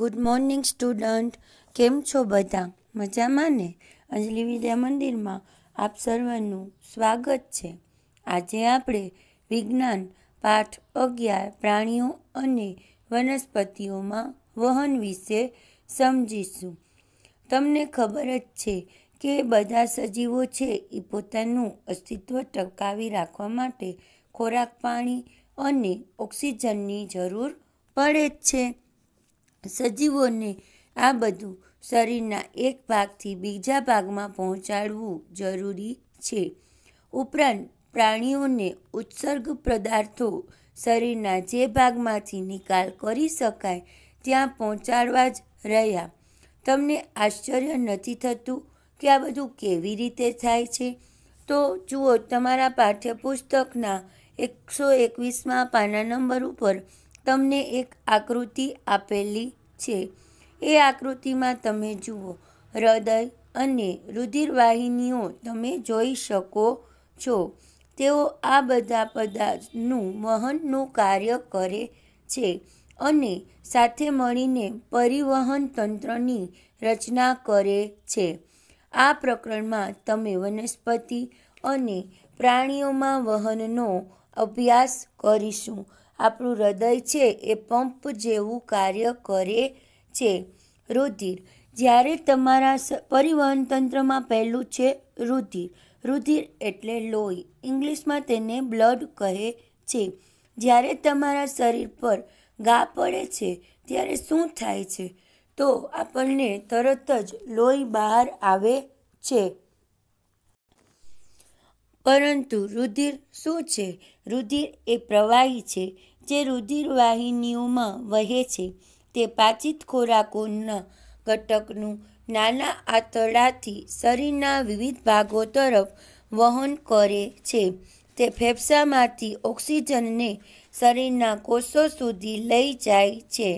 good morning student કેમ છો બધા મજામાં ને અંજલિ વિદ્યા મંદિરમાં આપ સર્વનું સ્વાગત છે આજે આપણે વિજ્ઞાન પાઠ અગિયાર પ્રાણીઓ અને વનસ્પતિઓમાં વહન વિશે સમજીશું તમને ખબર જ છે કે બધા સજીવો છે એ પોતાનું અસ્તિત્વ ટકાવી રાખવા માટે ખોરાક પાણી અને ઓક્સિજનની જરૂર પડે જ છે સજીવોને આ બધું શરીરના એક ભાગથી બીજા ભાગમાં પહોંચાડવું જરૂરી છે ઉપરાંત પ્રાણીઓને ઉત્સર્ગ પદાર્થો શરીરના જે ભાગમાંથી નિકાલ કરી શકાય ત્યાં પહોંચાડવા જ રહ્યા તમને આશ્ચર્ય નથી થતું કે આ બધું કેવી રીતે થાય છે તો જુઓ તમારા પાઠ્યપુસ્તકના એકસો એકવીસમાં પાના નંબર ઉપર તમને એક આકૃતિ આપેલી છે એ આકૃતિમાં તમે જુઓ હૃદય અને રુધિરવાહિનીઓ તમે જોઈ શકો છો તેઓ આ બધા પદાર્થનું વહનનું કાર્ય કરે છે અને સાથે મળીને પરિવહન તંત્રની રચના કરે છે આ પ્રકરણમાં તમે વનસ્પતિ અને પ્રાણીઓમાં વહનનો અભ્યાસ કરીશું આપણું હૃદય છે એ પંપ જેવું કાર્ય કરે છે રુધિર જ્યારે તમારા પરિવહન તંત્રમાં પહેલું છે રુધિર રુધિર એટલે લોહી ઇંગ્લિશમાં તેને બ્લડ કહે છે જ્યારે તમારા શરીર પર ગા પડે છે ત્યારે શું થાય છે તો આપણને તરત જ લોહી બહાર આવે છે પરંતુ રુધિર શું છે રુધિર એ પ્રવાહી છે જે રુધિરવાહિનીઓમાં વહે છે તે પાચિત ખોરાકોના ઘટકનું નાના આંતરડાથી શરીરના વિવિધ ભાગો તરફ વહન કરે છે તે ફેફસામાંથી ઓક્સિજનને શરીરના કોષો સુધી લઈ જાય છે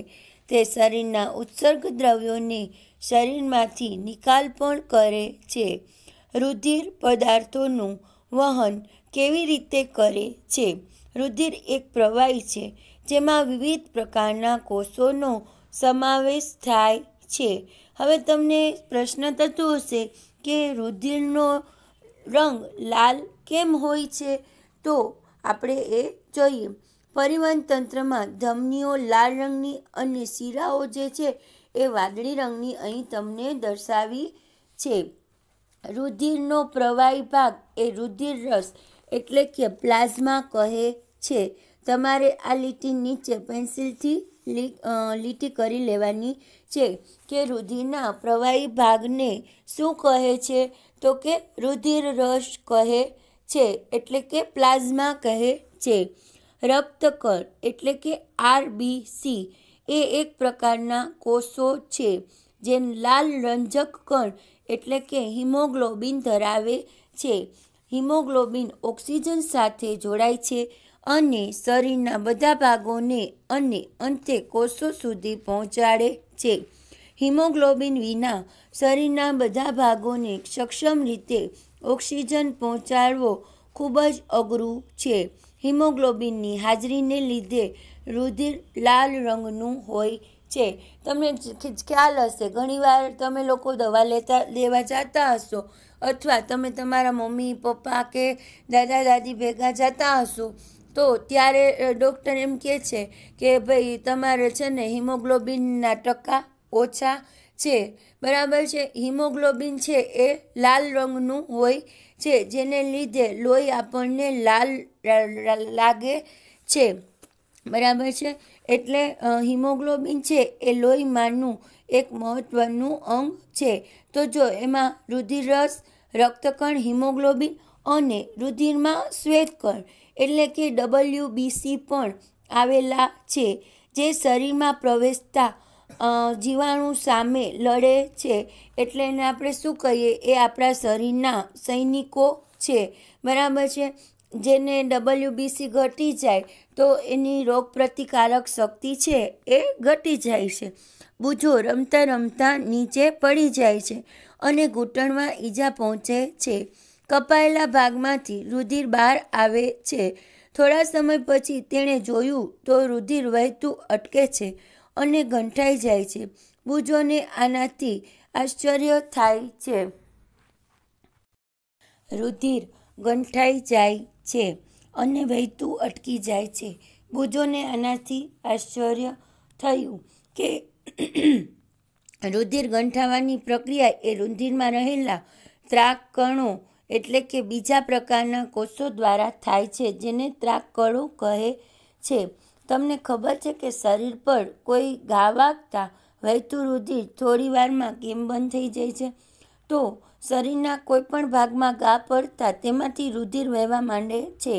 તે શરીરના ઉત્સર્ગ દ્રવ્યોને શરીરમાંથી નિકાલ પણ કરે છે રુધિર પદાર્થોનું વહન કેવી રીતે કરે છે રુધિર એક પ્રવાહી છે જેમાં વિવિધ પ્રકારના કોષોનો સમાવેશ થાય છે હવે તમને પ્રશ્ન થતો હશે કે રુધિરનો રંગ લાલ કેમ હોય છે તો આપણે એ જોઈએ પરિવહન તંત્રમાં ધમનીઓ લાલ રંગની અને શીરાઓ જે છે એ વાદળી રંગની અહીં તમને દર્શાવી છે રુધિરનો પ્રવાહી ભાગ એ રુધિર રસ એટલે કે પ્લાઝમા કહે છે તમારે આ લીટી નીચે પેન્સિલથી લીટી કરી લેવાની છે કે રુધિરના પ્રવાહી ભાગને શું કહે છે તો કે રુધિર રસ કહે છે એટલે કે પ્લાઝમા કહે છે રક્તકર એટલે કે આરબીસી એ એક પ્રકારના કોષો છે જે લાલ રંજક કણ એટલે કે હિમોગ્લોબિન ધરાવે છે હિમોગ્લોબિન ઓક્સિજન સાથે જોડાય છે અને શરીરના બધા ભાગોને અને અંતે કોષો સુધી પહોંચાડે છે હિમોગ્લોબિન વિના શરીરના બધા ભાગોને સક્ષમ રીતે ઓક્સિજન પહોંચાડવો ખૂબ જ અઘરું છે હિમોગ્લોબિનની હાજરીને લીધે રુધિર લાલ રંગનું હોય છે તમને ખ્યાલ હશે ઘણીવાર તમે લોકો દવા લેતા લેવા જતા હશો અથવા તમે તમારા મમ્મી પપ્પા કે દાદા દાદી ભેગા જતા હશો તો ત્યારે ડૉક્ટર એમ કહે છે કે ભાઈ તમારે છે ને હિમોગ્લોબિનના ટકા ઓછા છે બરાબર છે હિમોગ્લોબિન છે એ લાલ રંગનું હોય છે જેને લીધે લોહી આપણને લાલ લાગે છે બરાબર છે એટલે હિમોગ્લોબિન છે એ લોહીમાંનું એક મહત્ત્વનું અંગ છે તો જો એમાં રુધિરસ રક્તકણ હિમોગ્લોબિન અને રુધિરમાં શ્વેતકણ એટલે કે ડબલ્યુ બીસી પણ આવેલા છે જે શરીરમાં પ્રવેશતા જીવાણુ સામે લડે છે એટલે એને આપણે શું કહીએ એ આપણા શરીરના સૈનિકો છે બરાબર છે જેને ડબલ્યુબીસી ઘટી જાય તો એની રોગપ્રતિકારક શક્તિ છે એ ઘટી જાય છે બુજો રમતા રમતા નીચે પડી જાય છે અને ઘૂંટણમાં ઈજા પહોંચે છે કપાયેલા ભાગમાંથી રુધિર બહાર આવે છે થોડા સમય પછી તેણે જોયું તો રુધિર વહેતું અટકે છે અને ઘંટાઈ જાય છે બુજોને આનાથી આશ્ચર્ય થાય છે રુધિર ગંઠાઈ જાય છે અને વહેતું અટકી જાય છે બુજોને આનાથી આશ્ચર્ય થયું કે રુધિર ગંઠાવાની પ્રક્રિયા એ રુધિરમાં રહેલા ત્રાકકણો એટલે કે બીજા પ્રકારના કોષો દ્વારા થાય છે જેને ત્રાક કણો કહે છે તમને ખબર છે કે શરીર પર કોઈ ઘા વાગતા વહેતું રુધિર થોડી વારમાં કેમ બંધ થઈ જાય છે તો શરીરના કોઈપણ ભાગમાં ગા પડતા તેમાંથી રુધિર વહેવા માંડે છે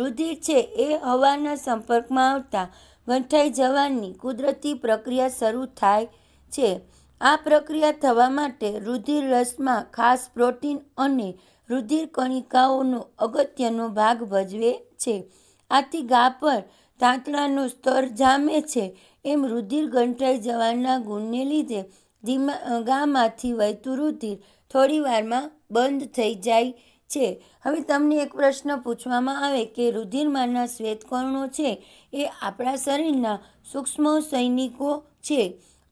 રુધિર છે એ હવાના સંપર્કમાં આવતા ગંઠાઈ જવાની કુદરતી પ્રક્રિયા શરૂ થાય છે આ પ્રક્રિયા થવા માટે રુધિર રસમાં ખાસ પ્રોટીન અને રુધિર કણિકાઓનો અગત્યનો ભાગ ભજવે છે આથી ગા પર તાંતણાનું સ્તર જામે છે એમ રુધિર ગંઠાઈ જવાના ગુણને લીધે ધીમા ગામાંથી વહેતું રુધિર થોડીવારમાં બંધ થઈ જાય છે હવે તમને એક પ્રશ્ન પૂછવામાં આવે કે રુધિરમાંના શ્વેતકર્ણો છે એ આપણા શરીરના સૂક્ષ્મ સૈનિકો છે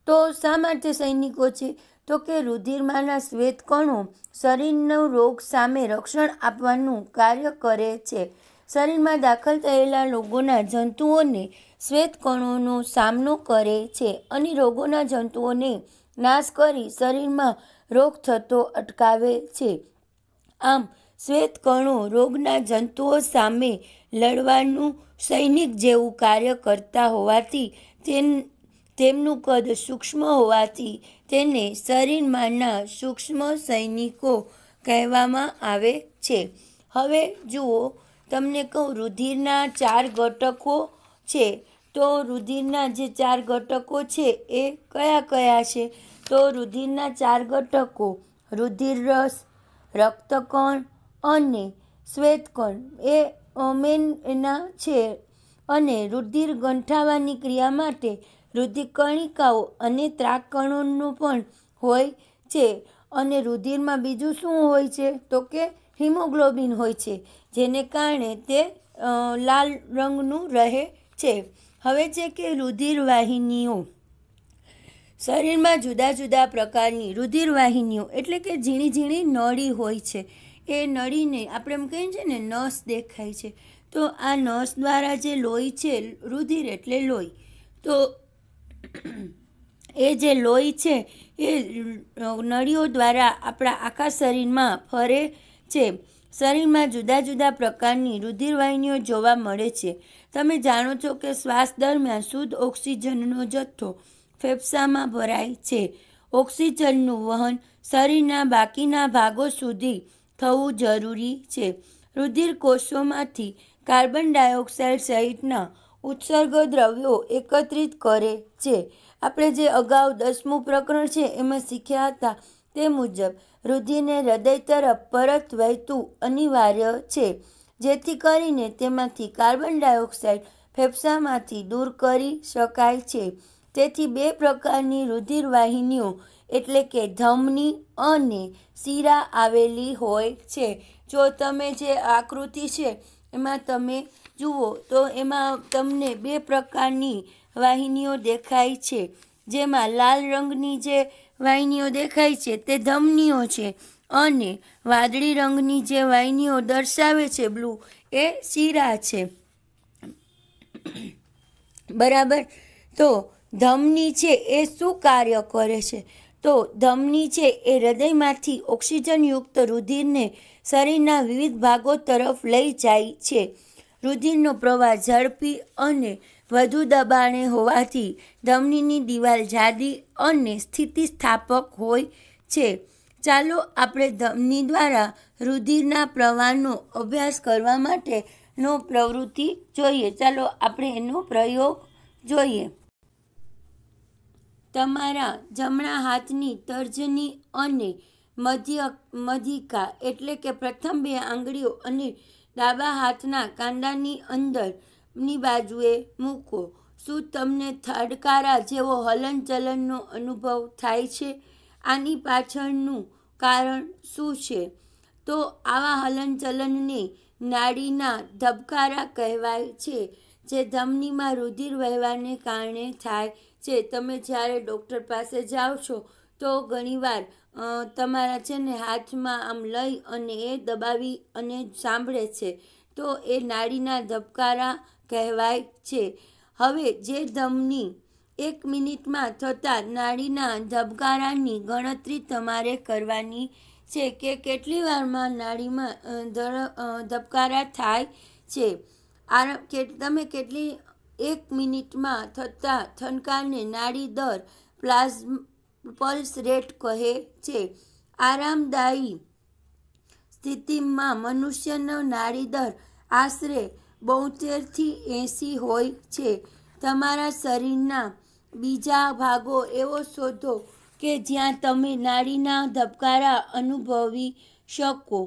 તો શા માટે સૈનિકો છે તો કે રુધિરમાંના શ્વેતકણો શરીરનો રોગ સામે રક્ષણ આપવાનું કાર્ય કરે છે શરીરમાં દાખલ થયેલા રોગોના જંતુઓને શ્વેતકણોનો સામનો કરે છે અને રોગોના જંતુઓને નાશ કરી શરીરમાં રોગ થતો અટકાવે છે આમ શ્વેતકણો રોગના જંતુઓ સામે લડવાનું સૈનિક જેવું કાર્ય કરતા હોવાથી તેમ તેમનું કદ સૂક્ષ્મ હોવાથી તેને શરીરમાંના સૂક્ષ્મ સૈનિકો કહેવામાં આવે છે હવે જુઓ તમને કહું રુધિરના ચાર ઘટકો છે તો રુધિરના જે ચાર ઘટકો છે એ કયા કયા છે તો રુધિરના ચાર ઘટકો રુધિર રસ રક્તકણ અને શ્વેતકણ એ અમેનના છે અને રુધિર ગંઠાવાની ક્રિયા માટે રુધિરકણિકાઓ અને ત્રાકણોનું પણ હોય છે અને રુધિરમાં બીજું શું હોય છે તો કે હિમોગ્લોબિન હોય છે જેને કારણે તે લાલ રંગનું રહે છે હવે છે કે રુધિર વાહિનીઓ શરીરમાં જુદા જુદા પ્રકારની રુધિરવાહિનીઓ એટલે કે ઝીણી ઝીણી નળી હોય છે એ નળીને આપણે એમ કહીએ છીએ ને નસ દેખાય છે તો આ નસ દ્વારા જે લોહી છે રુધિર એટલે લોહી તો એ જે લોહી છે એ નળીઓ દ્વારા આપણા આખા શરીરમાં ફરે છે શરીરમાં જુદા જુદા પ્રકારની રુધિરવાહિનીઓ જોવા મળે છે તમે જાણો છો કે શ્વાસ દરમિયાન શુદ્ધ ઓક્સિજનનો જથ્થો ફેફસામાં ભરાય છે ઓક્સિજનનું વહન શરીરના બાકીના ભાગો સુધી થવું જરૂરી છે રુધિર કોષોમાંથી કાર્બન ડાયોક્સાઇડ સહિતના ઉત્સર્ગ દ્રવ્યો એકત્રિત કરે છે આપણે જે અગાઉ દસમું પ્રકરણ છે એમાં શીખ્યા હતા તે મુજબ રુધિરને હૃદય તરફ પરત વહેતું અનિવાર્ય છે જેથી કરીને તેમાંથી કાર્બન ડાયોક્સાઇડ ફેફસામાંથી દૂર કરી શકાય છે તેથી બે પ્રકારની રુધિરવાહિનીઓ એટલે કે ધમની અને શીરા આવેલી હોય છે જો તમે જે આકૃતિ છે એમાં તમે જુઓ તો એમાં તમને બે પ્રકારની વાહિનીઓ દેખાય છે જેમાં લાલ રંગની જે વાહિનીઓ દેખાય છે તે ધમનીઓ છે અને વાદળી રંગની જે વાહિનીઓ દર્શાવે છે બ્લુ એ શીરા છે બરાબર તો ધમની છે એ શું કાર્ય કરે છે તો ધમની છે એ હૃદયમાંથી ઓક્સિજનયુક્ત રુધિરને શરીરના વિવિધ ભાગો તરફ લઈ જાય છે રુધિરનો પ્રવાહ ઝડપી અને વધુ દબાણે હોવાથી ધમનીની દિવાલ જાદી અને સ્થિતિસ્થાપક હોય છે ચાલો આપણે ધમની દ્વારા રુધિરના પ્રવાહનો અભ્યાસ કરવા માટેનો પ્રવૃત્તિ જોઈએ ચાલો આપણે એનો પ્રયોગ જોઈએ તમારા જમણા હાથની તર્જની અને મધ્ય મધિકા એટલે કે પ્રથમ બે આંગળીઓ અને ડાબા હાથના કાંડાની અંદરની બાજુએ મૂકો શું તમને થડકારા જેવો હલનચલનનો અનુભવ થાય છે આની પાછળનું કારણ શું છે તો આવા હલનચલનને નાડીના ધબકારા કહેવાય છે જે ધમનીમાં રુધિર વહેવાને કારણે થાય છે તમે જ્યારે ડૉક્ટર પાસે જાઓ છો તો ઘણીવાર તમારા છે ને હાથમાં આમ લઈ અને એ દબાવી અને સાંભળે છે તો એ નાડીના ધબકારા કહેવાય છે હવે જે ધમની એક મિનિટમાં થતા નાડીના ધબકારાની ગણતરી તમારે કરવાની છે કે કેટલી વારમાં નાડીમાં ધબકારા થાય છે આ તમે કેટલી એક મિનિટમાં થતા થનકાને નાડી દર પ્લાઝ પલ્સ રેટ કહે છે આરામદાયી સ્થિતિમાં મનુષ્યનો નાડી આશરે બોતેરથી એંસી હોય છે તમારા શરીરના બીજા ભાગો એવો શોધો કે જ્યાં તમે નાડીના ધબકારા અનુભવી શકો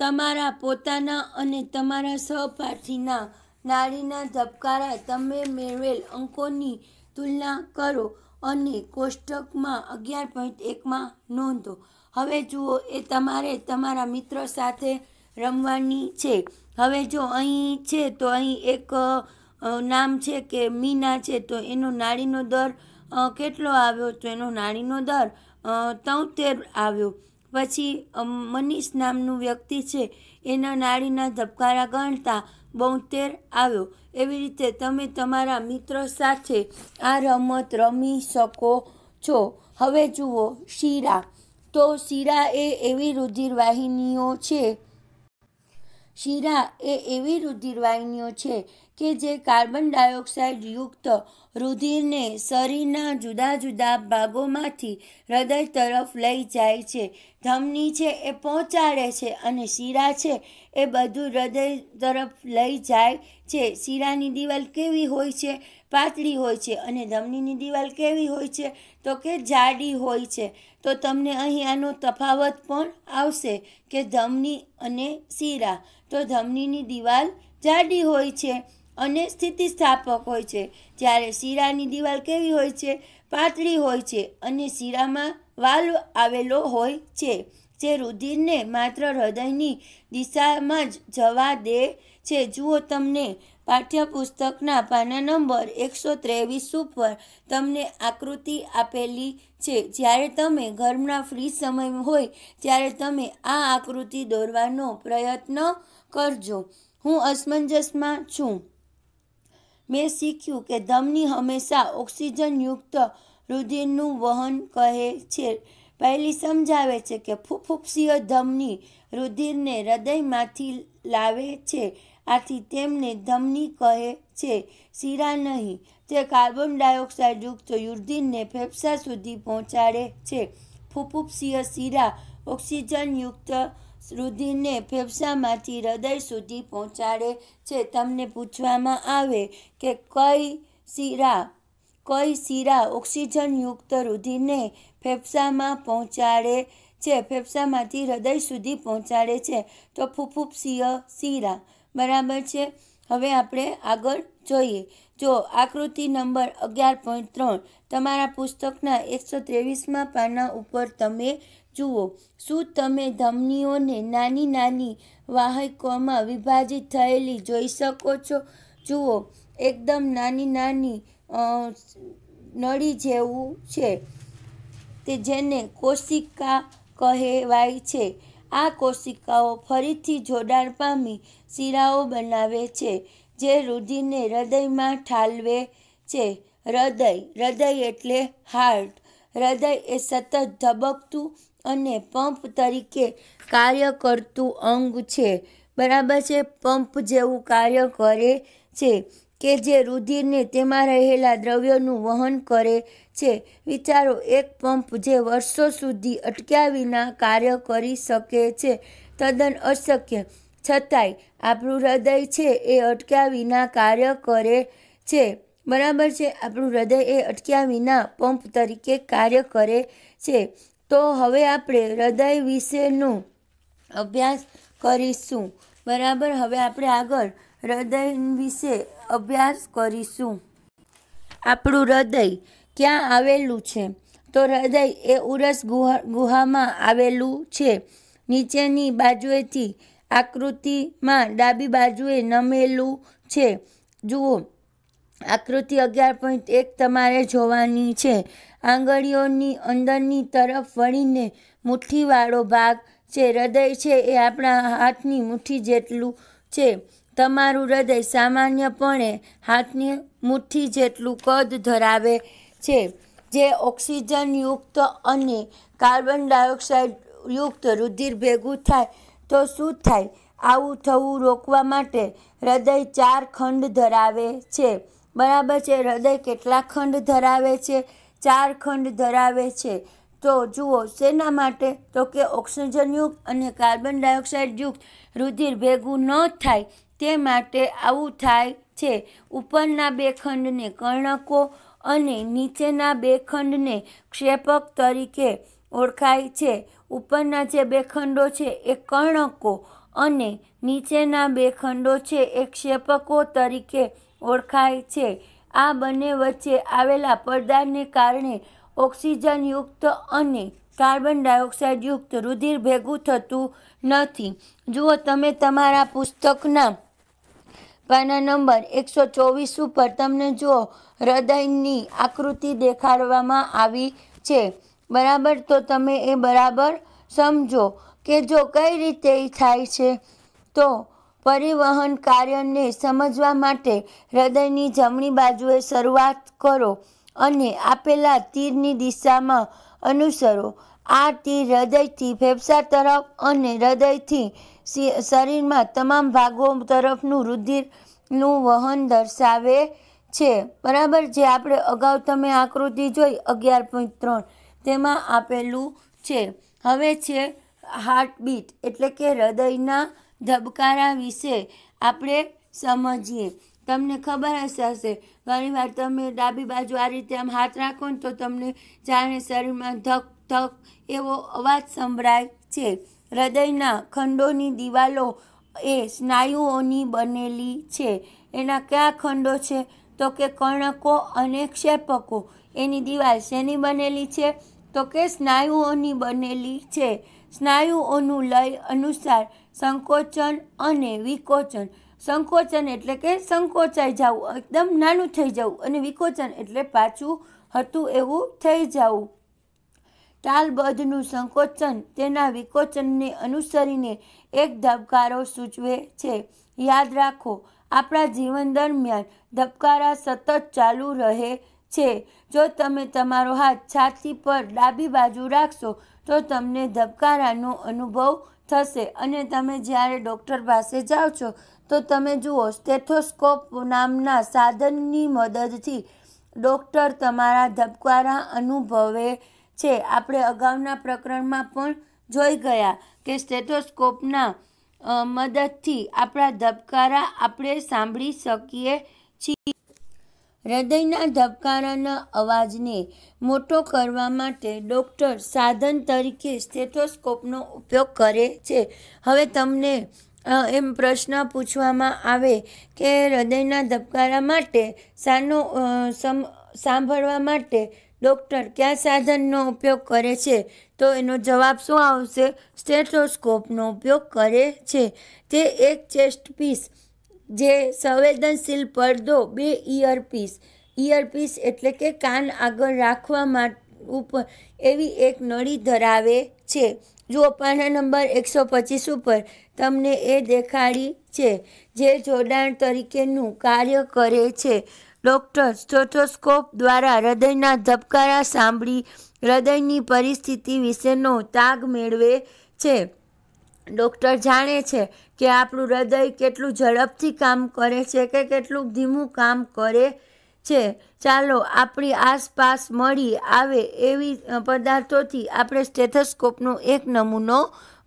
તમારા પોતાના અને તમારા સહપાઠીના નાડીના ધબકારા તમે મેળવેલ અંકોની તુલના કરો અને કોષ્ટકમાં અગિયાર પોઈન્ટ એકમાં નોંધો હવે જુઓ એ તમારે તમારા મિત્ર સાથે રમવાની છે હવે જો અહીં છે તો અહીં એક નામ છે કે મીના છે તો એનો નાળીનો દર કેટલો આવ્યો તો એનો નાળીનો દર તોતેર આવ્યો પછી મનીષ નામનું વ્યક્તિ છે એના નાળીના ધબકારા ગણતા બોતેર આવ્યો એવી રીતે તમે તમારા મિત્રો સાથે આ રમત રમી શકો છો હવે જુઓ શીરા તો શીરા એ એવી રુધિરવાહિનીઓ છે શીરા એ એવી રુધિરવાહિનીઓ છે કે જે કાર્બન ડાયોક્સાઇડ યુક્ત રુધિરને શરીરના જુદા જુદા ભાગોમાંથી હૃદય તરફ લઈ જાય છે ધમની છે એ પહોંચાડે છે અને શીરા છે એ બધું હૃદય તરફ લઈ જાય છે શીરાની દિવાલ કેવી હોય છે પાતળી હોય છે અને ધમનીની દિવાલ કેવી હોય છે તો કે જાડી હોય છે તો તમને અહીં આનો તફાવત પણ આવશે કે ધમની અને શીરા તો ધમનીની દિવાલ જાડી હોય છે અને સ્થિતિસ્થાપક હોય છે જ્યારે શીરાની દિવાલ કેવી હોય છે પાતળી હોય છે અને શીરામાં વાલ્વ આવેલો હોય છે જે રુધિરને માત્ર હૃદયની દિશામાં જ જવા દે છે જુઓ તમને પાઠ્યપુસ્તકના પાના નંબર એકસો ત્રેવીસ ઉપર તમને આકૃતિ આપેલી છે જ્યારે તમે ઘરમાં ફ્રી સમય હોય ત્યારે તમે આ આકૃતિ દોરવાનો પ્રયત્ન કરજો હું અસમંજસમાં છું મેં શીખ્યું કે ધમની હંમેશા ઓક્સિજનયુક્ત રુધિરનું વહન કહે છે પહેલી સમજાવે છે કે ફૂફૂફસીય ધમની રુધિરને હૃદયમાંથી લાવે છે આથી તેમને ધમની કહે છે શીરા નહીં તે કાર્બન ડાયોક્સાઇડ યુક્ત યુધિનને ફેફસા સુધી પહોંચાડે છે ફૂફૂફસીય શીરા ઓક્સિજનયુક્ત રુધિરને ફેફસામાંથી હૃદય સુધી પહોંચાડે છે તમને પૂછવામાં આવે કે કઈ શીરા કઈ શીરા ઓક્સિજનયુક્ત રુધિરને ફેફસામાં પહોંચાડે છે ફેફસામાંથી હૃદય સુધી પહોંચાડે છે તો ફૂફૂફસીય શીરા બરાબર છે હવે આપણે આગળ જોઈએ જો આકૃતિ નંબર અગિયાર પોઈન્ટ ત્રણ તમારા પુસ્તકના એકસો ત્રેવીસમાં પાના ઉપર તમે જુઓ શું તમે ધમનીઓને નાની નાની વાહકોમાં વિભાજિત થયેલી જોઈ શકો છો જુઓ એકદમ નાની નાની નળી જેવું છે તે જેને કોશિકા કહેવાય છે આ કોશિકાઓ ફરીથી જોડાણ પામી શિરાઓ બનાવે છે જે રુધિરને હૃદયમાં ઠાલવે છે હૃદય હૃદય એટલે હાર્ટ હૃદય એ સતત ધબકતું અને પંપ તરીકે કાર્ય કરતું અંગ છે બરાબર છે પંપ જેવું કાર્ય કરે છે કે જે રુધિરને તેમાં રહેલા દ્રવ્યોનું વહન કરે છે વિચારો એક પંપ જે વર્ષો સુધી અટક્યા વિના કાર્ય કરી શકે છે તદ્દન અશક્ય છતાંય આપણું હૃદય છે એ અટક્યા વિના કાર્ય કરે છે બરાબર છે આપણું હૃદય એ અટક્યા વિના પંપ તરીકે કાર્ય કરે છે તો હવે આપણે હૃદય વિશેનો અભ્યાસ કરીશું બરાબર હવે આપણે આગળ હૃદય વિશે અભ્યાસ કરીશું આપણું હૃદય ક્યાં આવેલું છે તો હૃદય એ ઉરસ ગુહા ગુહામાં આવેલું છે નીચેની બાજુએથી આકૃતિમાં ડાબી બાજુએ નમેલું છે જુઓ આકૃતિ અગિયાર પોઈન્ટ એક તમારે જોવાની છે આંગળીઓની અંદરની તરફ વળીને મુઠ્ઠીવાળો ભાગ છે હૃદય છે એ આપણા હાથની મુઠ્ઠી જેટલું છે તમારું હૃદય સામાન્યપણે હાથની મુઠ્ઠી જેટલું કદ ધરાવે છે જે ઓક્સિજનયુક્ત અને કાર્બન ડાયોક્સાઇડ યુક્ત રુધિર ભેગું થાય તો શું થાય આવું થવું રોકવા માટે હૃદય ચાર ખંડ ધરાવે છે બરાબર છે હૃદય કેટલા ખંડ ધરાવે છે ચાર ખંડ ધરાવે છે તો જુઓ શેના માટે તો કે ઓક્સિજનયુક્ત અને કાર્બન ડાયોક્સાઇડયુક્ત રુધિર ભેગું ન થાય તે માટે આવું થાય છે ઉપરના બે ખંડને કર્ણકો અને નીચેના બે ખંડને ક્ષેપક તરીકે ઓળખાય છે ઉપરના જે બે ખંડો છે એ કર્ણકો અને નીચેના બે ખંડો છે એ ક્ષેપકો તરીકે ઓળખાય છે આ બંને વચ્ચે આવેલા પડદાને કારણે ઓક્સિજનયુક્ત અને કાર્બન ડાયોક્સાઇડયુક્ત રુધિર ભેગું થતું નથી જુઓ તમે તમારા પુસ્તકના પાના નંબર એકસો ચોવીસ ઉપર તમને જુઓ હૃદયની આકૃતિ દેખાડવામાં આવી છે બરાબર તો તમે એ બરાબર સમજો કે જો કઈ રીતે થાય છે તો પરિવહન કાર્યને સમજવા માટે હૃદયની જમણી બાજુએ શરૂઆત કરો અને આપેલા તીરની દિશામાં અનુસરો આ તીર હૃદયથી ફેફસા તરફ અને હૃદયથી શરીરમાં તમામ ભાગો તરફનું રુધિરનું વહન દર્શાવે છે બરાબર જે આપણે અગાઉ તમે આકૃતિ જોઈ અગિયાર પોઈન્ટ ત્રણ તેમાં આપેલું છે હવે છે હાર્ટબીટ એટલે કે હૃદયના ધબકારા વિશે આપણે સમજીએ તમને ખબર હશે હશે ઘણીવાર તમે ડાબી બાજુ આ રીતે આમ હાથ રાખો ને તો તમને જાણે શરીરમાં ધક ધક એવો અવાજ સંભળાય છે હૃદયના ખંડોની દિવાલો એ સ્નાયુઓની બનેલી છે એના કયા ખંડો છે તો કે કર્ણકો અને ક્ષેપકો એની દિવાલ શેની બનેલી છે તો કે સ્નાયુઓની બનેલી છે સ્નાયુઓનું લય અનુસાર સંકોચન અને વિકોચન સંકોચન એટલે કે સંકોચાઈ જવું એકદમ નાનું થઈ જવું અને વિકોચન એટલે પાછું હતું એવું થઈ જવું તાલબદ્ધનું સંકોચન તેના વિકોચનને અનુસરીને એક ધબકારો સૂચવે છે યાદ રાખો આપણા જીવન દરમિયાન ધબકારા સતત ચાલુ રહે છે જો તમે તમારો હાથ છાતી પર ડાબી બાજુ રાખશો તો તમને ધબકારાનો અનુભવ થશે અને તમે જ્યારે ડૉક્ટર પાસે જાઓ છો તો તમે જુઓ સ્ટેથોસ્કોપ નામના સાધનની મદદથી ડૉક્ટર તમારા ધબકારા અનુભવે છે આપણે અગાઉના પ્રકરણમાં પણ જોઈ ગયા કે સ્ટેથોસ્કોપના મદદથી આપણા ધબકારા આપણે સાંભળી શકીએ છીએ હૃદયના ધબકારાના અવાજને મોટો કરવા માટે ડૉક્ટર સાધન તરીકે સ્ટેથોસ્કોપનો ઉપયોગ કરે છે હવે તમને એમ પ્રશ્ન પૂછવામાં આવે કે હૃદયના ધબકારા માટે સાનો સમ સાંભળવા માટે ડૉક્ટર કયા સાધનનો ઉપયોગ કરે છે તો એનો જવાબ શું આવશે સ્ટેથોસ્કોપનો ઉપયોગ કરે છે તે એક ચેસ્ટ પીસ જે સંવેદનશીલ પડદો બે ઇયરપીસ ઇયરપીસ એટલે કે કાન આગળ રાખવા માટે ઉપર એવી એક નળી ધરાવે છે જુઓ પાના નંબર એકસો પચીસ ઉપર તમને એ દેખાડી છે જે જોડાણ તરીકેનું કાર્ય કરે છે ડૉક્ટર સ્ટોટોસ્કોપ દ્વારા હૃદયના ધબકારા સાંભળી હૃદયની પરિસ્થિતિ વિશેનો તાગ મેળવે છે ડૉક્ટર જાણે છે કે આપણું હૃદય કેટલું ઝડપથી કામ કરે છે કે કેટલું ધીમું કામ કરે છે ચાલો આપણી આસપાસ મળી આવે એવી પદાર્થોથી આપણે સ્ટેથોસ્કોપનો એક નમૂનો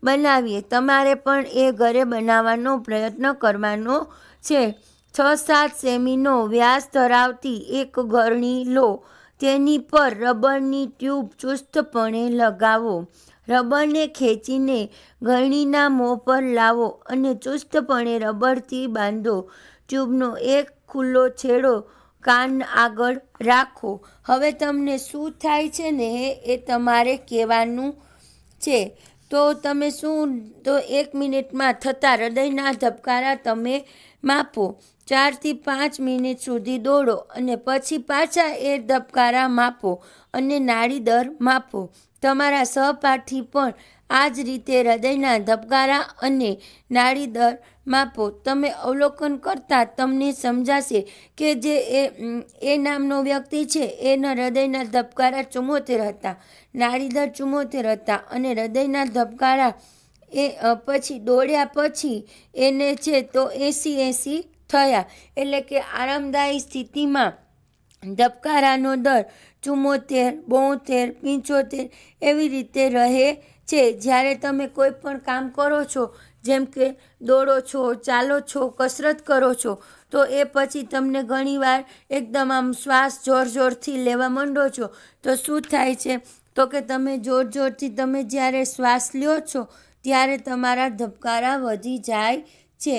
બનાવીએ તમારે પણ એ ઘરે બનાવવાનો પ્રયત્ન કરવાનો છે છ સાત સેમીનો વ્યાસ ધરાવતી એક ઘરણી લો તેની પર રબરની ટ્યુબ ચુસ્તપણે લગાવો રબરને ખેંચીને ગળણીના મોં પર લાવો અને ચુસ્તપણે રબરથી બાંધો ટ્યુબનો એક ખુલ્લો છેડો કાન આગળ રાખો હવે તમને શું થાય છે ને એ તમારે કહેવાનું છે તો તમે શું તો એક મિનિટમાં થતાં હૃદયના ધબકારા તમે માપો ચારથી પાંચ મિનિટ સુધી દોડો અને પછી પાછા એ ધબકારા માપો અને નાડી દર માપો તમારા સહપાઠી પણ આ જ રીતે હૃદયના ધબકારા અને નાડી દર માપો તમે અવલોકન કરતાં તમને સમજાશે કે જે એ એ નામનો વ્યક્તિ છે એના હૃદયના ધબકારા ચુમ્મોતેર હતા નાડી દર ચુમ્મોતેર હતા અને હૃદયના ધબકારા એ પછી દોડ્યા પછી એને છે તો એસી એસી થયા એટલે કે આરામદાયી સ્થિતિમાં ધબકારાનો દર ચુમ્મોતેર બોતેર પંચોતેર એવી રીતે રહે છે જ્યારે તમે કોઈ પણ કામ કરો છો જેમ કે દોડો છો ચાલો છો કસરત કરો છો તો એ પછી તમને ઘણીવાર એકદમ આમ શ્વાસ જોર જોરથી લેવા માંડો છો તો શું થાય છે તો કે તમે જોર જોરથી તમે જ્યારે શ્વાસ લ્યો છો ત્યારે તમારા ધબકારા વધી જાય છે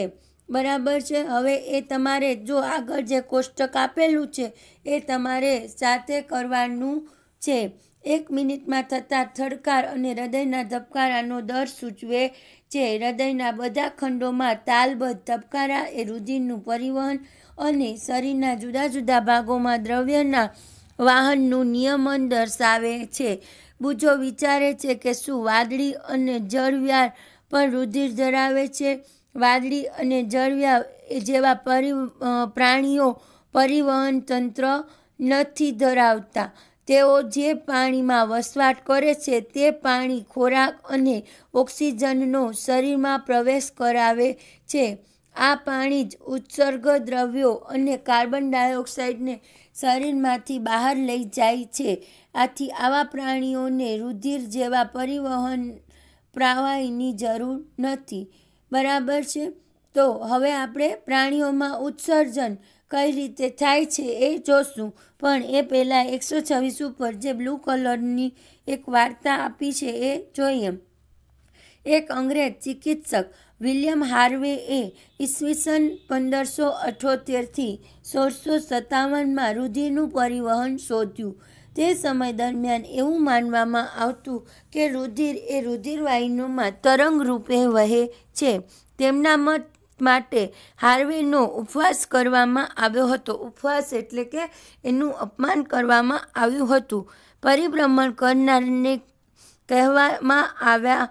બરાબર છે હવે એ તમારે જો આગળ જે કોષ્ટક આપેલું છે એ તમારે સાથે કરવાનું છે એક મિનિટમાં થતા થડકાર અને હૃદયના ધબકારાનો દર સૂચવે છે હૃદયના બધા ખંડોમાં તાલબદ્ધ ધબકારા એ રુધિરનું પરિવહન અને શરીરના જુદા જુદા ભાગોમાં દ્રવ્યના વાહનનું નિયમન દર્શાવે છે બુજો વિચારે છે કે શું વાદળી અને જળવ્યાર પણ રુધિર ધરાવે છે વાદળી અને જળવ્યા જેવા પરિ પ્રાણીઓ પરિવહન તંત્ર નથી ધરાવતા તેઓ જે પાણીમાં વસવાટ કરે છે તે પાણી ખોરાક અને ઓક્સિજનનો શરીરમાં પ્રવેશ કરાવે છે આ પાણી જ ઉત્સર્ગ દ્રવ્યો અને કાર્બન ડાયોક્સાઇડને શરીરમાંથી બહાર લઈ જાય છે આથી આવા પ્રાણીઓને રુધિર જેવા પરિવહન પ્રવાહીની જરૂર નથી બરાબર છે તો હવે આપણે પ્રાણીઓમાં ઉત્સર્જન કઈ રીતે થાય છે એ જોશું પણ એ પહેલાં એકસો છવ્વીસ ઉપર જે બ્લુ કલરની એક વાર્તા આપી છે એ જોઈએ એક અંગ્રેજ ચિકિત્સક વિલિયમ હાર્વે એ ઈસવીસન પંદરસો અઠોતેરથી સોળસો સત્તાવનમાં રુધિરનું પરિવહન શોધ્યું તે સમય દરમિયાન એવું માનવામાં આવતું કે રુધિર એ રુધિરવાહિનીઓમાં તરંગરૂપે વહે છે તેમના મત માટે હાર્વેનો ઉપવાસ કરવામાં આવ્યો હતો ઉપવાસ એટલે કે એનું અપમાન કરવામાં આવ્યું હતું પરિભ્રમણ કરનારને કહેવામાં આવ્યા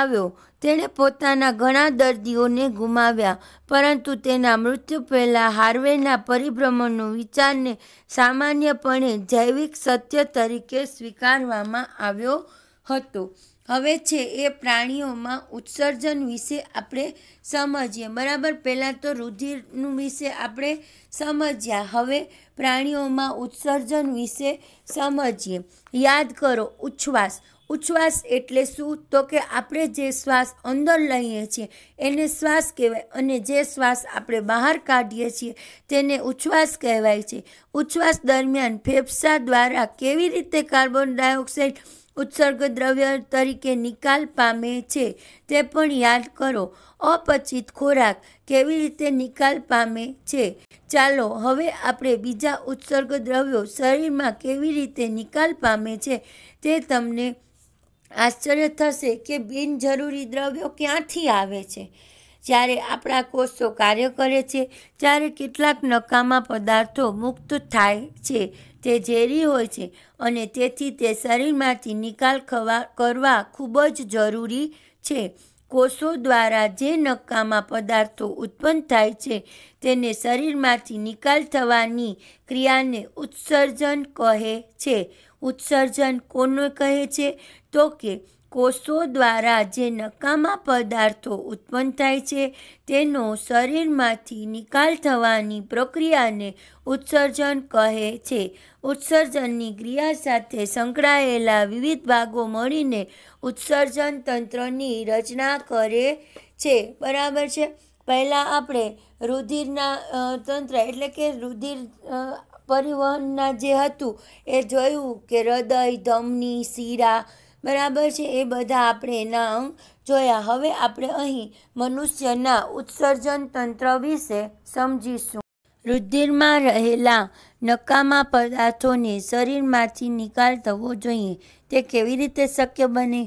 આવ્યો તેણે પોતાના ઘણા દર્દીઓને ગુમાવ્યા પરંતુ તેના મૃત્યુ પહેલાં હાર્વેના પરિભ્રમણનો વિચારને સામાન્યપણે જૈવિક સત્ય તરીકે સ્વીકારવામાં આવ્યો હતો હવે છે એ પ્રાણીઓમાં ઉત્સર્જન વિશે આપણે સમજીએ બરાબર પહેલાં તો રુધિરનું વિશે આપણે સમજ્યા હવે પ્રાણીઓમાં ઉત્સર્જન વિશે સમજીએ યાદ કરો ઉચ્છવાસ ઉચ્છ્વાસ એટલે શું તો કે આપણે જે શ્વાસ અંદર લઈએ છીએ એને શ્વાસ કહેવાય અને જે શ્વાસ આપણે બહાર કાઢીએ છીએ તેને ઉચ્છ્વાસ કહેવાય છે ઉચ્છ્વાસ દરમિયાન ફેફસા દ્વારા કેવી રીતે કાર્બન ડાયોક્સાઇડ ઉત્સર્ગ દ્રવ્ય તરીકે નિકાલ પામે છે તે પણ યાદ કરો અપચિત ખોરાક કેવી રીતે નિકાલ પામે છે ચાલો હવે આપણે બીજા ઉત્સર્ગ દ્રવ્યો શરીરમાં કેવી રીતે નિકાલ પામે છે તે તમને આશ્ચર્ય થશે કે બિનજરૂરી દ્રવ્યો ક્યાંથી આવે છે જ્યારે આપણા કોષો કાર્ય કરે છે ત્યારે કેટલાક નકામા પદાર્થો મુક્ત થાય છે તે ઝેરી હોય છે અને તેથી તે શરીરમાંથી નિકાલ ખવા કરવા ખૂબ જ જરૂરી છે કોષો દ્વારા જે નકામા પદાર્થો ઉત્પન્ન થાય છે તેને શરીરમાંથી નિકાલ થવાની ક્રિયાને ઉત્સર્જન કહે છે ઉત્સર્જન કોને કહે છે તો કે કોષો દ્વારા જે નકામા પદાર્થો ઉત્પન્ન થાય છે તેનો શરીરમાંથી નિકાલ થવાની પ્રક્રિયાને ઉત્સર્જન કહે છે ઉત્સર્જનની ક્રિયા સાથે સંકળાયેલા વિવિધ ભાગો મળીને ઉત્સર્જન તંત્રની રચના કરે છે બરાબર છે પહેલાં આપણે રુધિરના તંત્ર એટલે કે રુધિર પરિવહનના જે હતું એ જોયું કે હૃદય ધમની શીરા બરાબર છે એ બધા આપણે એના અંગ જોયા હવે આપણે અહીં મનુષ્યના ઉત્સર્જન તંત્ર વિશે સમજીશું રુધિરમાં રહેલા નકામા પદાર્થોને શરીરમાંથી નિકાલ થવો જોઈએ તે કેવી રીતે શક્ય બને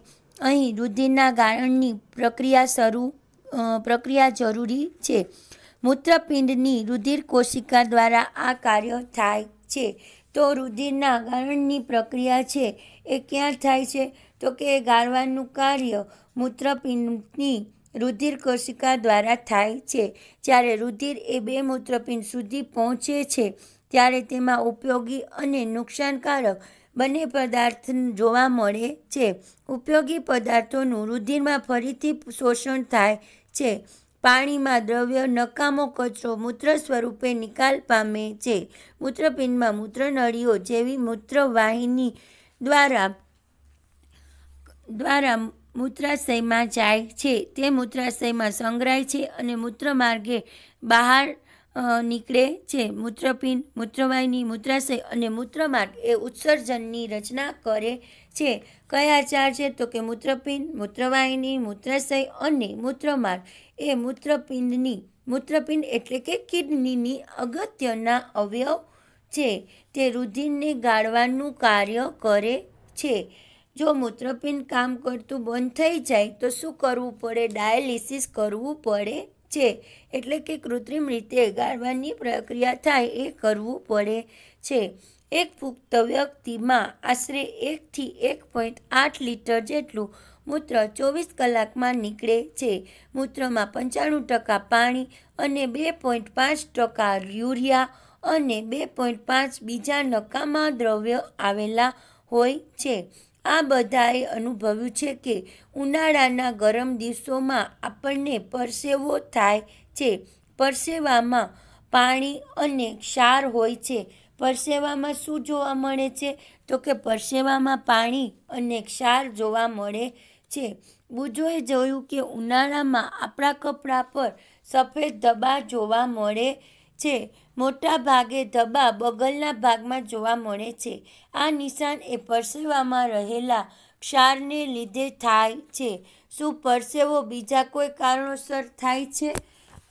અહીં રુધિરના ગાળણની પ્રક્રિયા શરૂ પ્રક્રિયા જરૂરી છે મૂત્રપિંડની રુધિર કોશિકા દ્વારા આ કાર્ય થાય છે તો રુધિરના ગારણની પ્રક્રિયા છે એ ક્યાં થાય છે તો કે ગાળવાનું કાર્ય મૂત્રપિંડની રુધિર કોશિકા દ્વારા થાય છે જ્યારે રુધિર એ બે મૂત્રપિંડ સુધી પહોંચે છે ત્યારે તેમાં ઉપયોગી અને નુકસાનકારક બંને પદાર્થ જોવા મળે છે ઉપયોગી પદાર્થોનું રુધિરમાં ફરીથી શોષણ થાય છે પાણીમાં દ્રવ્ય નકામો કચરો મૂત્ર સ્વરૂપે નિકાલ પામે છે મૂત્રપિંડમાં મૂત્રનળીઓ જેવી મૂત્રવાહિની દ્વારા દ્વારા મૂત્રાશયમાં જાય છે તે મૂત્રાશયમાં સંગ્રહાય છે અને મૂત્રમાર્ગે બહાર નીકળે છે મૂત્રપિંડ મૂત્રવાહિની મૂત્રાશય અને મૂત્રમાર્ગ એ ઉત્સર્જનની રચના કરે છે કયા ચાર છે તો કે મૂત્રપિંડ મૂત્રવાહિની મૂત્રાશય અને મૂત્રમાર્ગ એ મૂત્રપિંડની મૂત્રપિંડ એટલે કે કિડનીની અગત્યના અવયવ છે તે રુધિરને ગાળવાનું કાર્ય કરે છે જો મૂત્રપિંડ કામ કરતું બંધ થઈ જાય તો શું કરવું પડે ડાયાલિસિસ કરવું પડે છે એટલે કે કૃત્રિમ રીતે ગાળવાની પ્રક્રિયા થાય એ કરવું પડે છે એક પુખ્ત વ્યક્તિમાં આશરે એકથી એક પોઈન્ટ આઠ લીટર જેટલું મૂત્ર ચોવીસ કલાકમાં નીકળે છે મૂત્રમાં પંચાણું ટકા પાણી અને બે પોઈન્ટ પાંચ ટકા યુરિયા અને બે પોઈન્ટ પાંચ બીજા નકામા દ્રવ્ય આવેલા હોય છે આ બધાએ અનુભવ્યું છે કે ઉનાળાના ગરમ દિવસોમાં આપણને પરસેવો થાય છે પરસેવામાં પાણી અને ક્ષાર હોય છે પરસેવામાં શું જોવા મળે છે તો કે પરસેવામાં પાણી અને ક્ષાર જોવા મળે છે બુજોએ જોયું કે ઉનાળામાં આપણા કપડાં પર સફેદ ધબા જોવા મળે છે મોટા ભાગે ધબા બગલના ભાગમાં જોવા મળે છે આ નિશાન એ પરસેવામાં રહેલા ક્ષારને લીધે થાય છે શું પરસેવો બીજા કોઈ કારણોસર થાય છે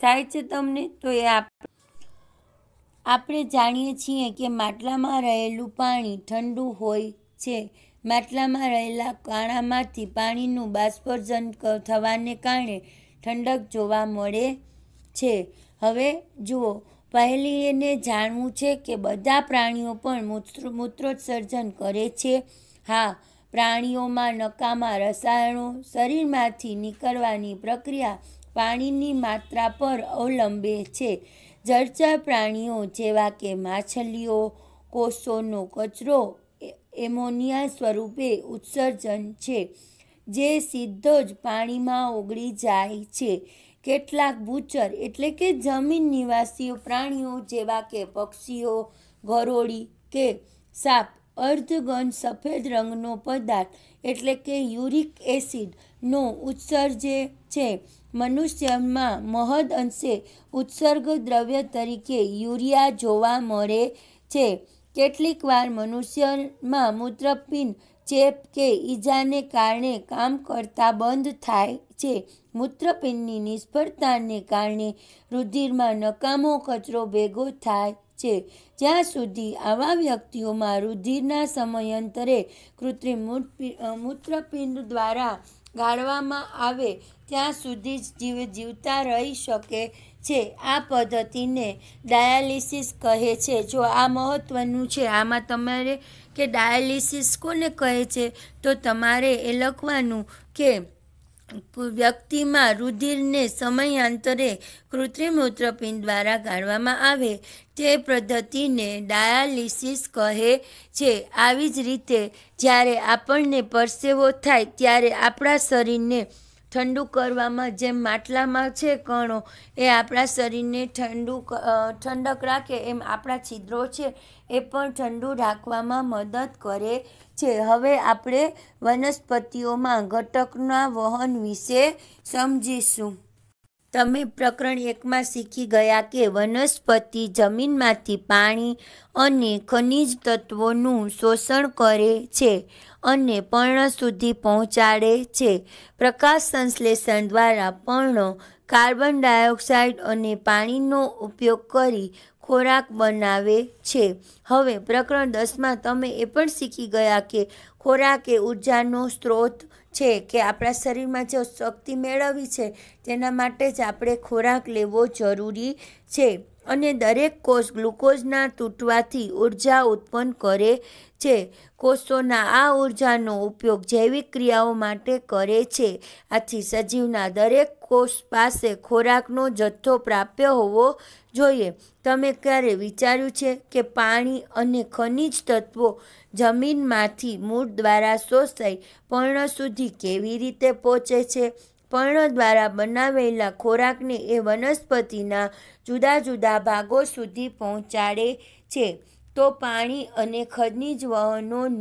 થાય છે તમને તો એ આપ આપણે જાણીએ છીએ કે માટલામાં રહેલું પાણી ઠંડુ હોય છે માટલામાં રહેલા કાણામાંથી પાણીનું બાષ્પર્જન થવાને કારણે ઠંડક જોવા મળે છે હવે જુઓ પહેલી એને જાણવું છે કે બધા પ્રાણીઓ પણ મૂત્રોત્સર્જન કરે છે હા પ્રાણીઓમાં નકામા રસાયણો શરીરમાંથી નીકળવાની પ્રક્રિયા પાણીની માત્રા પર અવલંબે છે જળચર પ્રાણીઓ જેવા કે માછલીઓ કોષોનો કચરો એમોનિયા સ્વરૂપે ઉત્સર્જન છે જે સીધો જ પાણીમાં ઓગળી જાય છે કેટલાક ભૂચર એટલે કે જમીન નિવાસીઓ પ્રાણીઓ જેવા કે પક્ષીઓ ગરોળી કે સાપ અર્ધગન સફેદ રંગનો પદાર્થ એટલે કે યુરિક એસિડનો ઉત્સર્જે છે મનુષ્યમાં મહદ અંશે ઉત્સર્ગ દ્રવ્ય તરીકે યુરિયા જોવા મળે છે કેટલીક વાર મનુષ્યમાં મૂત્રપિંડ ચેપ કે ઈજાને કારણે કામ કરતા બંધ થાય છે મૂત્રપિંડની નિષ્ફળતાને કારણે રુધિરમાં નકામો કચરો ભેગો થાય છે જ્યાં સુધી આવા વ્યક્તિઓમાં રુધિરના સમયાંતરે કૃત્રિમ મૂત્રપિંડ દ્વારા ગાળવામાં આવે ત્યાં સુધી જ જીવ જીવતા રહી શકે છે આ પદ્ધતિને ડાયાલિસિસ કહે છે જો આ મહત્ત્વનું છે આમાં તમારે કે ડાયાલિસિસ કોને કહે છે તો તમારે એ લખવાનું કે વ્યક્તિમાં રુધિરને સમયાંતરે કૃત્રિમ મૂત્રપિંડ દ્વારા કાઢવામાં આવે તે પદ્ધતિને ડાયાલિસિસ કહે છે આવી જ રીતે જ્યારે આપણને પરસેવો થાય ત્યારે આપણા શરીરને ઠંડુ કરવામાં જેમ માટલામાં છે કણો એ આપણા શરીરને ઠંડુ ઠંડક રાખે એમ આપણા છિદ્રો છે એ પણ ઠંડુ રાખવામાં મદદ કરે છે હવે આપણે વનસ્પતિઓમાં ઘટકના વહન વિશે સમજીશું તમે પ્રકરણ એકમાં શીખી ગયા કે વનસ્પતિ જમીનમાંથી પાણી અને ખનિજ તત્વોનું શોષણ કરે છે અને પર્ણ સુધી પહોંચાડે છે પ્રકાશ સંશ્લેષણ દ્વારા પર્ણ કાર્બન ડાયોક્સાઇડ અને પાણીનો ઉપયોગ કરી ખોરાક બનાવે છે હવે પ્રકરણ દસમાં તમે એ પણ શીખી ગયા કે ખોરાક એ ઉર્જાનો સ્ત્રોત છે કે આપણા શરીરમાં જે શક્તિ મેળવી છે તેના માટે જ આપણે ખોરાક લેવો જરૂરી છે અને દરેક કોષ ગ્લુકોઝના તૂટવાથી ઉર્જા ઉત્પન્ન કરે છે કોષોના આ ઉર્જાનો ઉપયોગ જૈવિક ક્રિયાઓ માટે કરે છે આથી સજીવના દરેક કોષ પાસે ખોરાકનો જથ્થો પ્રાપ્ય હોવો જોઈએ તમે ક્યારે વિચાર્યું છે કે પાણી અને ખનિજ તત્વો જમીનમાંથી મૂળ દ્વારા શોષાઈ પર્ણ સુધી કેવી રીતે પહોંચે છે પર્ણ દ્વારા બનાવેલા ખોરાકને એ વનસ્પતિના જુદા જુદા ભાગો સુધી પહોંચાડે છે તો પાણી અને ખનિજ વહનોનું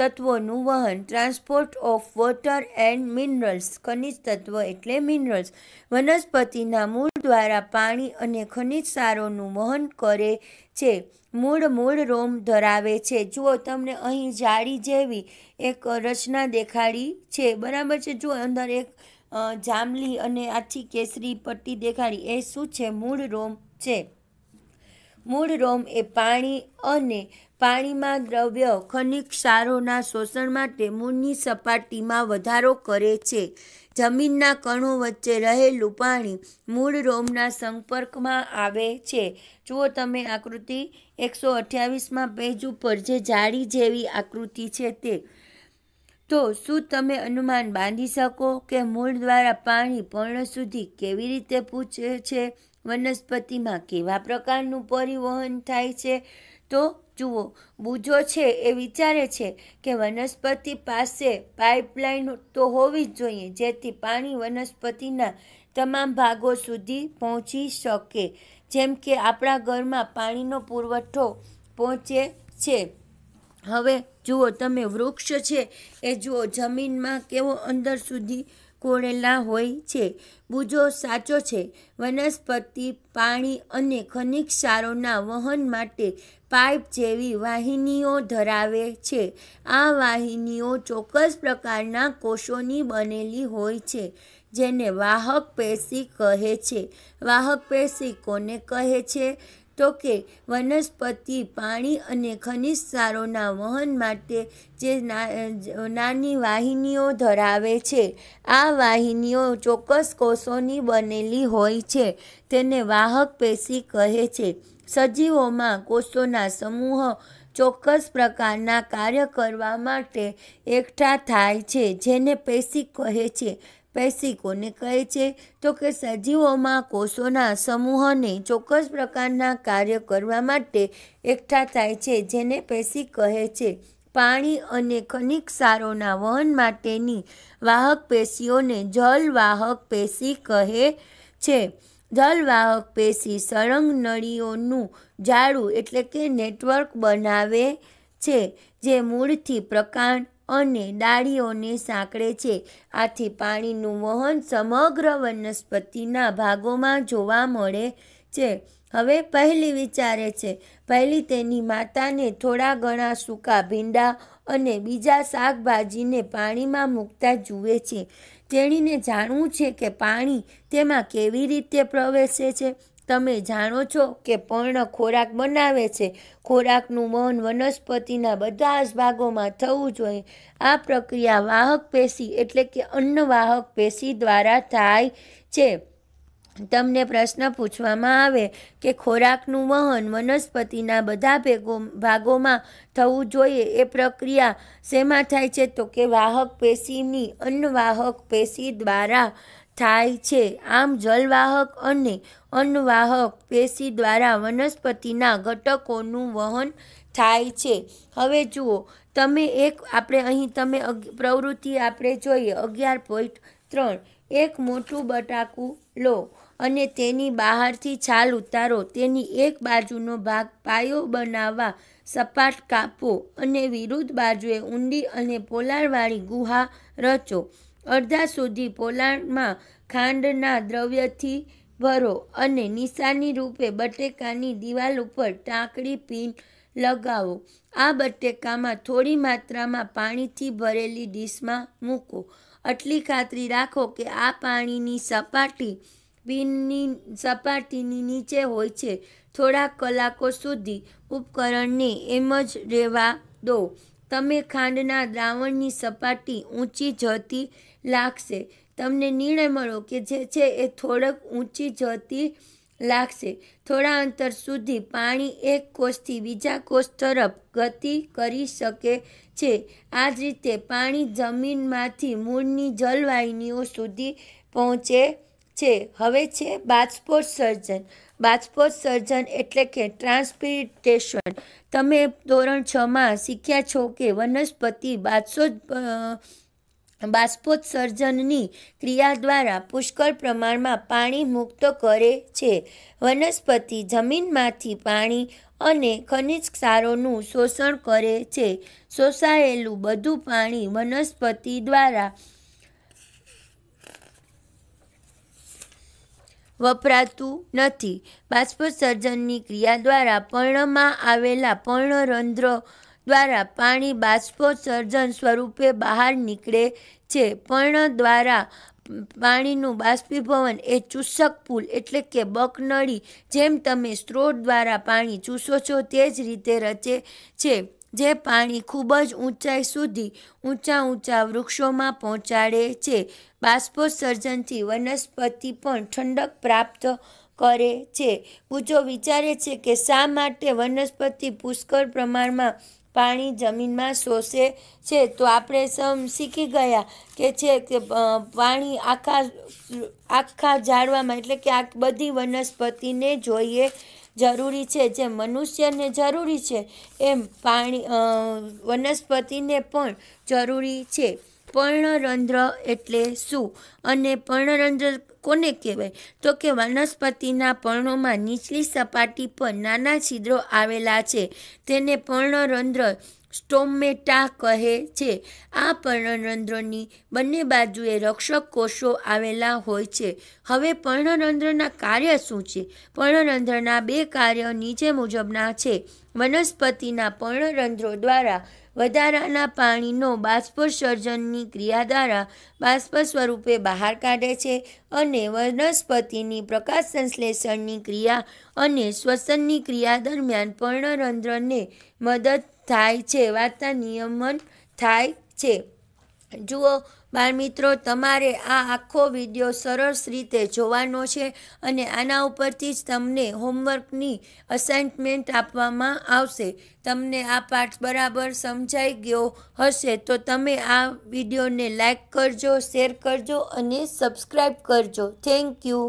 તત્વોનું વહન transport of water and minerals ખનિજ તત્વ એટલે મિનરલ્સ વનસ્પતિના મૂળ દ્વારા પાણી અને ખનિજ સારોનું વહન કરે છે મૂળ મૂળ રોમ ધરાવે છે જુઓ તમને અહીં જાળી જેવી એક રચના દેખાડી છે બરાબર છે જુઓ અંદર એક જાંબલી અને આછી કેસરી પટ્ટી દેખાડી એ શું છે મૂળ રોમ છે મૂળ રોમ એ પાણી અને પાણીમાં દ્રવ્ય ખનિજ ક્ષારોના શોષણ માટે મૂળની સપાટીમાં વધારો કરે છે જમીનના કણો વચ્ચે રહેલું પાણી મૂળ રોમના સંપર્કમાં આવે છે જુઓ તમે આકૃતિ એકસો અઠ્યાવીસમાં પેજ ઉપર જે જાળી જેવી આકૃતિ છે તે તો શું તમે અનુમાન બાંધી શકો કે મૂળ દ્વારા પાણી પર્ણ સુધી કેવી રીતે પૂછે છે વનસ્પતિમાં કેવા પ્રકારનું પરિવહન થાય છે તો જુઓ બુજો છે એ વિચારે છે કે વનસ્પતિ પાસે પાઇપલાઇન તો હોવી જ જોઈએ જેથી પાણી વનસ્પતિના તમામ ભાગો સુધી પહોંચી શકે જેમ કે આપણા ઘરમાં પાણીનો પુરવઠો પહોંચે છે હવે જુઓ તમે વૃક્ષ છે એ જુઓ જમીનમાં કેવો અંદર સુધી કોરેલા હોય છે બુજો સાચો છે વનસ્પતિ પાણી અને ખનિજ ક્ષારોના વહન માટે પાઇપ જેવી વાહિનીઓ ધરાવે છે આ વાહિનીઓ ચોક્કસ પ્રકારના કોષોની બનેલી હોય છે જેને વાહક પેશી કહે છે વાહક પેશી કોને કહે છે તો કે વનસ્પતિ પાણી અને ખનિજ સારોના વહન માટે જે નાની વાહિનીઓ ધરાવે છે આ વાહિનીઓ ચોક્કસ કોષોની બનેલી હોય છે તેને વાહક પેશી કહે છે સજીવોમાં કોષોના સમૂહ ચોક્કસ પ્રકારના કાર્ય કરવા માટે એકઠા થાય છે જેને પેશી કહે છે પેસી કોને કહે છે તો કે સજીવોમાં કોષોના સમૂહને ચોક્કસ પ્રકારના કાર્ય કરવા માટે એકઠા થાય છે જેને પેશી કહે છે પાણી અને ખનિક સારોના વહન માટેની વાહક પેશીઓને જલવાહક પેશી કહે છે જલવાહક પેશી સળંગ નળીઓનું જાળું એટલે કે નેટવર્ક બનાવે છે જે મૂળથી પ્રકાંડ અને ડાળીઓને સાંકળે છે આથી પાણીનું વહન સમગ્ર વનસ્પતિના ભાગોમાં જોવા મળે છે હવે પહેલી વિચારે છે પહેલી તેની માતાને થોડા ઘણા સૂકા ભીંડા અને બીજા શાકભાજીને પાણીમાં મૂકતા જુએ છે તેણીને જાણવું છે કે પાણી તેમાં કેવી રીતે પ્રવેશે છે તમે જાણો છો કે પર્ણ ખોરાક બનાવે છે ખોરાકનું વહન વનસ્પતિના બધા જ ભાગોમાં થવું જોઈએ આ પ્રક્રિયા વાહક પેશી એટલે કે અન્નવાહક પેશી દ્વારા થાય છે તમને પ્રશ્ન પૂછવામાં આવે કે ખોરાકનું વહન વનસ્પતિના બધા ભેગો ભાગોમાં થવું જોઈએ એ પ્રક્રિયા શેમાં થાય છે તો કે વાહક પેશીની અન્નવાહક પેશી દ્વારા થાય છે આમ જલવાહક અને અન્નવાહક પેશી દ્વારા વનસ્પતિના ઘટકોનું વહન થાય છે હવે જુઓ તમે એક આપણે અહીં તમે પ્રવૃત્તિ આપણે જોઈએ અગિયાર પોઈન્ટ ત્રણ એક મોટું બટાકું લો અને તેની બહારથી છાલ ઉતારો તેની એક બાજુનો ભાગ પાયો બનાવવા સપાટ કાપો અને વિરુદ્ધ બાજુએ ઊંડી અને પોલાણવાળી ગુહા રચો અડધા સુધી પોલાણમાં ખાંડના દ્રવ્યથી ભરો અને નિશાની રૂપે બટેકાની દિવાલ ઉપર ટાંકડી પીન લગાવો આ બટેકામાં થોડી માત્રામાં પાણીથી ભરેલી ડીશમાં મૂકો આટલી ખાતરી રાખો કે આ પાણીની સપાટી પીનની સપાટીની નીચે હોય છે થોડા કલાકો સુધી ઉપકરણને એમ જ રહેવા દો તમે ખાંડના દ્રાવણની સપાટી ઊંચી જતી લાગશે તમને નિર્ણય મળો કે જે છે એ થોડક ઊંચી જતી લાગશે થોડા અંતર સુધી પાણી એક કોષથી બીજા કોષ તરફ ગતિ કરી શકે છે આ જ રીતે પાણી જમીનમાંથી મૂળની જલવાહિનીઓ સુધી પહોંચે છે હવે છે સર્જન બાષ્પોત્સર્જન સર્જન એટલે કે ટ્રાન્સપિરિટેશન તમે ધોરણ છમાં શીખ્યા છો કે વનસ્પતિ બાષ્પો બાષ્પોત્સર્જનની ક્રિયા દ્વારા પુષ્કળ પ્રમાણમાં પાણી મુક્ત કરે છે વનસ્પતિ જમીનમાંથી પાણી અને ખનિજ ક્ષારોનું શોષણ કરે છે શોષાયેલું બધું પાણી વનસ્પતિ દ્વારા વપરાતું નથી બાષ્પોત્સર્જનની ક્રિયા દ્વારા પર્ણમાં આવેલા પર્ણરંધ્ર દ્વારા પાણી બાષ્પોત્સર્જન સ્વરૂપે બહાર નીકળે છે પર્ણ દ્વારા પાણીનું બાષ્પીભવન એ ચૂસક પુલ એટલે કે બકનળી જેમ તમે સ્ત્રોત દ્વારા પાણી ચૂસો છો તે જ રીતે રચે છે જે પાણી ખૂબ જ ઊંચાઈ સુધી ઊંચા ઊંચા વૃક્ષોમાં પહોંચાડે છે બાષ્પોત્સર્જનથી વનસ્પતિ પણ ઠંડક પ્રાપ્ત કરે છે પૂજો વિચારે છે કે શા માટે વનસ્પતિ પુષ્કળ પ્રમાણમાં પાણી જમીનમાં શોષે છે તો આપણે સમ શીખી ગયા કે છે કે પાણી આખા આખા ઝાડવામાં એટલે કે આ બધી વનસ્પતિને જોઈએ જરૂરી છે જે મનુષ્યને જરૂરી છે એમ પાણી વનસ્પતિને પણ જરૂરી છે પર્ણરંધ્ર એટલે શું અને પર્ણરંધ્ર કોને કહેવાય તો કે વનસ્પતિના પર્ણોમાં નીચલી સપાટી પર નાના છિદ્રો આવેલા છે તેને પર્ણરંધ્ર સ્ટોમેટા કહે છે આ પર્ણરંધ્રની બંને બાજુએ રક્ષક કોષો આવેલા હોય છે હવે પર્ણરંધ્રના કાર્ય શું છે પર્ણરંધ્રના બે કાર્ય નીચે મુજબના છે વનસ્પતિના પર્ણરંધ્રો દ્વારા વધારાના પાણીનો બાષ્પસર્જનની ક્રિયા દ્વારા બાષ્પ સ્વરૂપે બહાર કાઢે છે અને વનસ્પતિની પ્રકાશ સંશ્લેષણની ક્રિયા અને શ્વસનની ક્રિયા દરમિયાન પર્ણરંધ્રને મદદ થાય છે વાર્તા નિયમન થાય છે જુઓ મિત્રો તમારે આ આખો વિડીયો સરસ રીતે જોવાનો છે અને આના ઉપરથી જ તમને હોમવર્કની અસાઇનમેન્ટ આપવામાં આવશે તમને આ પાઠ બરાબર સમજાઈ ગયો હશે તો તમે આ વિડીયોને લાઇક કરજો શેર કરજો અને સબસ્ક્રાઈબ કરજો થેન્ક યુ